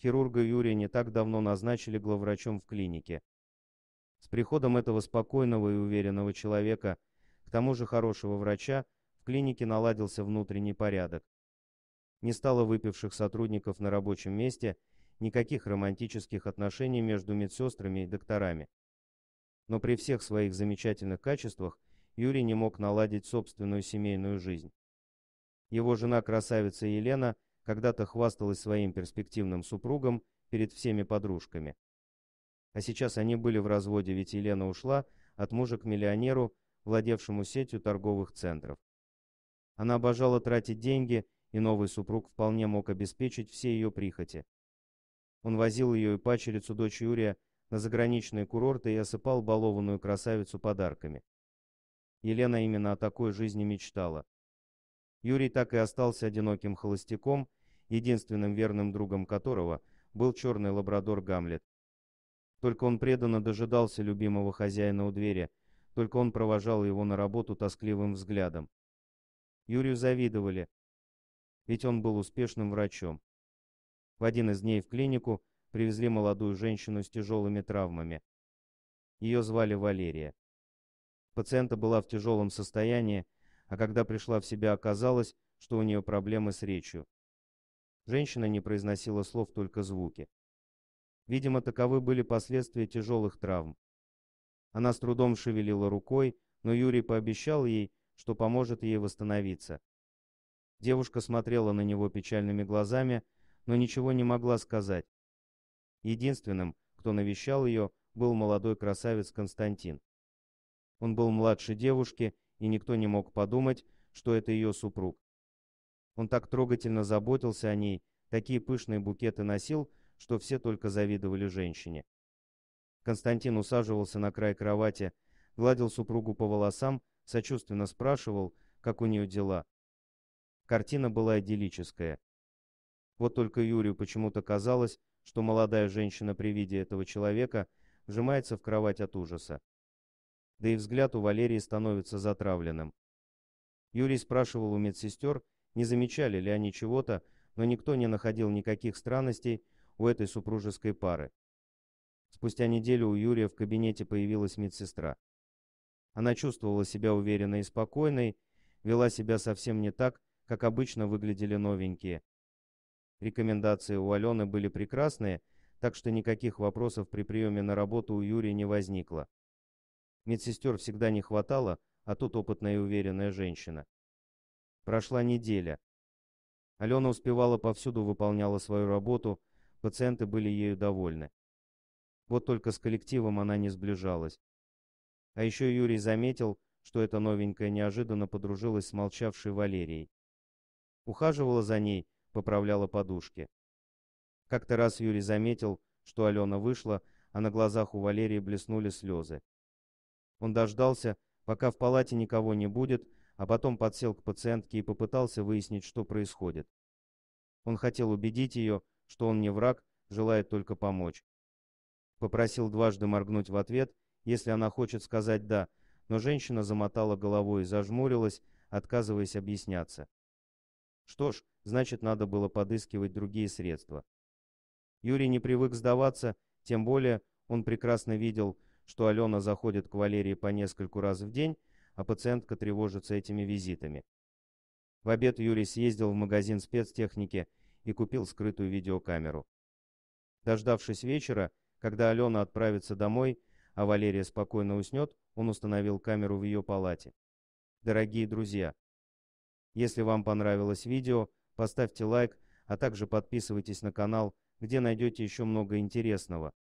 Хирурга Юрия не так давно назначили главврачом в клинике. С приходом этого спокойного и уверенного человека, к тому же хорошего врача, в клинике наладился внутренний порядок. Не стало выпивших сотрудников на рабочем месте, никаких романтических отношений между медсестрами и докторами. Но при всех своих замечательных качествах Юрий не мог наладить собственную семейную жизнь. Его жена красавица Елена – когда-то хвасталась своим перспективным супругом перед всеми подружками. А сейчас они были в разводе, ведь Елена ушла от мужа к миллионеру, владевшему сетью торговых центров. Она обожала тратить деньги, и новый супруг вполне мог обеспечить все ее прихоти. Он возил ее и пачерицу дочь Юрия на заграничные курорты и осыпал балованную красавицу подарками. Елена именно о такой жизни мечтала. Юрий так и остался одиноким холостяком – единственным верным другом которого был черный лабрадор Гамлет. Только он преданно дожидался любимого хозяина у двери, только он провожал его на работу тоскливым взглядом. Юрию завидовали, ведь он был успешным врачом. В один из дней в клинику привезли молодую женщину с тяжелыми травмами. Ее звали Валерия. Пациента была в тяжелом состоянии, а когда пришла в себя, оказалось, что у нее проблемы с речью. Женщина не произносила слов, только звуки. Видимо, таковы были последствия тяжелых травм. Она с трудом шевелила рукой, но Юрий пообещал ей, что поможет ей восстановиться. Девушка смотрела на него печальными глазами, но ничего не могла сказать. Единственным, кто навещал ее, был молодой красавец Константин. Он был младше девушки, и никто не мог подумать, что это ее супруг. Он так трогательно заботился о ней, такие пышные букеты носил, что все только завидовали женщине. Константин усаживался на край кровати, гладил супругу по волосам, сочувственно спрашивал, как у нее дела. Картина была идиллическая. Вот только Юрию почему-то казалось, что молодая женщина при виде этого человека сжимается в кровать от ужаса. Да и взгляд у Валерии становится затравленным. Юрий спрашивал у медсестер, не замечали ли они чего-то, но никто не находил никаких странностей у этой супружеской пары. Спустя неделю у Юрия в кабинете появилась медсестра. Она чувствовала себя уверенной и спокойной, вела себя совсем не так, как обычно выглядели новенькие. Рекомендации у Алены были прекрасные, так что никаких вопросов при приеме на работу у Юрия не возникло. Медсестер всегда не хватало, а тут опытная и уверенная женщина. Прошла неделя. Алена успевала повсюду, выполняла свою работу, пациенты были ею довольны. Вот только с коллективом она не сближалась. А еще Юрий заметил, что эта новенькая неожиданно подружилась с молчавшей Валерией. Ухаживала за ней, поправляла подушки. Как-то раз Юрий заметил, что Алена вышла, а на глазах у Валерии блеснули слезы. Он дождался, пока в палате никого не будет, а потом подсел к пациентке и попытался выяснить, что происходит. Он хотел убедить ее, что он не враг, желает только помочь. Попросил дважды моргнуть в ответ, если она хочет сказать «да», но женщина замотала головой и зажмурилась, отказываясь объясняться. Что ж, значит, надо было подыскивать другие средства. Юрий не привык сдаваться, тем более он прекрасно видел, что Алена заходит к Валерии по нескольку раз в день, а пациентка тревожится этими визитами. В обед Юрий съездил в магазин спецтехники и купил скрытую видеокамеру. Дождавшись вечера, когда Алена отправится домой, а Валерия спокойно уснет, он установил камеру в ее палате. Дорогие друзья, если вам понравилось видео, поставьте лайк, а также подписывайтесь на канал, где найдете еще много интересного.